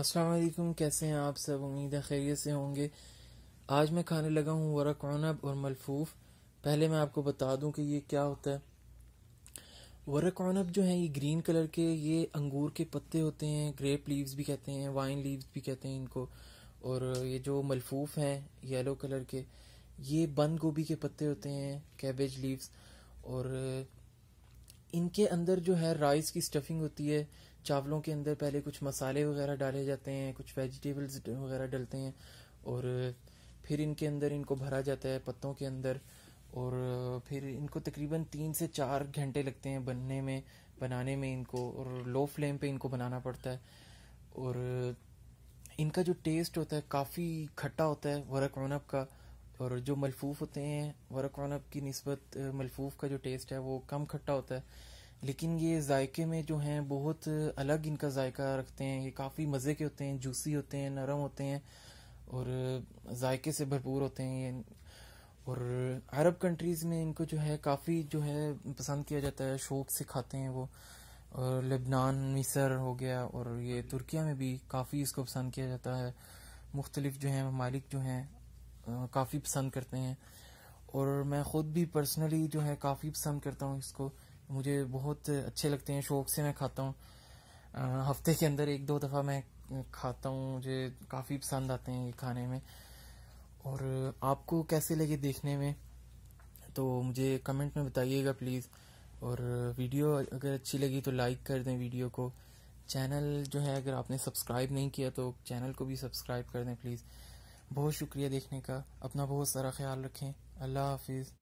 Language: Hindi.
अस्सलाम वालेकुम कैसे हैं आप सब उम्मीद है खैरियत से होंगे आज मैं खाने लगा हूँ वरक औनब और मलफूफ पहले मैं आपको बता दूं कि ये क्या होता है वरक औनब जो है ये ग्रीन कलर के ये अंगूर के पत्ते होते हैं ग्रेप लीव्स भी कहते हैं वाइन लीव्स भी कहते हैं इनको और ये जो मलफूफ हैं येलो कलर के ये बंद गोभी के पत्ते होते हैं कैबेज लीव्स और इनके अंदर जो है राइस की स्टफिंग होती है चावलों के अंदर पहले कुछ मसाले वगैरह डाले जाते हैं कुछ वेजिटेबल्स वगैरह डलते हैं और फिर इनके अंदर इनको भरा जाता है पत्तों के अंदर और फिर इनको तकरीबन तीन से चार घंटे लगते हैं बनने में बनाने में इनको और लो फ्लेम पे इनको बनाना पड़ता है और इनका जो टेस्ट होता है काफ़ी खट्टा होता है वर्क उनब का और जो मलफूफ होते हैं वर्क वनब की नस्बत मलफूफ का जो टेस्ट है वो कम खट्टा होता है लेकिन ये जायके में जो हैं बहुत अलग इनका जायका रखते हैं ये काफ़ी मज़े के होते हैं जूसी होते हैं नरम होते हैं और जायके से भरपूर होते हैं ये और अरब कंट्रीज़ में इनको जो है काफ़ी जो है पसंद किया जाता है शौक से खाते हैं वो और लेबनान मिसर हो गया और ये तुर्किया में भी काफ़ी इसको पसंद किया जाता है मुख्तलिफ़ जो हैं ममालिक जो हैं काफ़ी पसंद करते हैं और मैं ख़ुद भी पर्सनली जो है काफ़ी पसंद करता हूँ इसको मुझे बहुत अच्छे लगते हैं शौक़ से मैं खाता हूँ हफ्ते के अंदर एक दो दफ़ा मैं खाता हूँ मुझे काफ़ी पसंद आते हैं ये खाने में और आपको कैसे लगे देखने में तो मुझे कमेंट में बताइएगा प्लीज़ और वीडियो अगर अच्छी लगी तो लाइक कर दें वीडियो को चैनल जो है अगर आपने सब्सक्राइब नहीं किया तो चैनल को भी सब्सक्राइब कर दें प्लीज़ बहुत शुक्रिया देखने का अपना बहुत सारा ख्याल रखें अल्लाह हाफिज़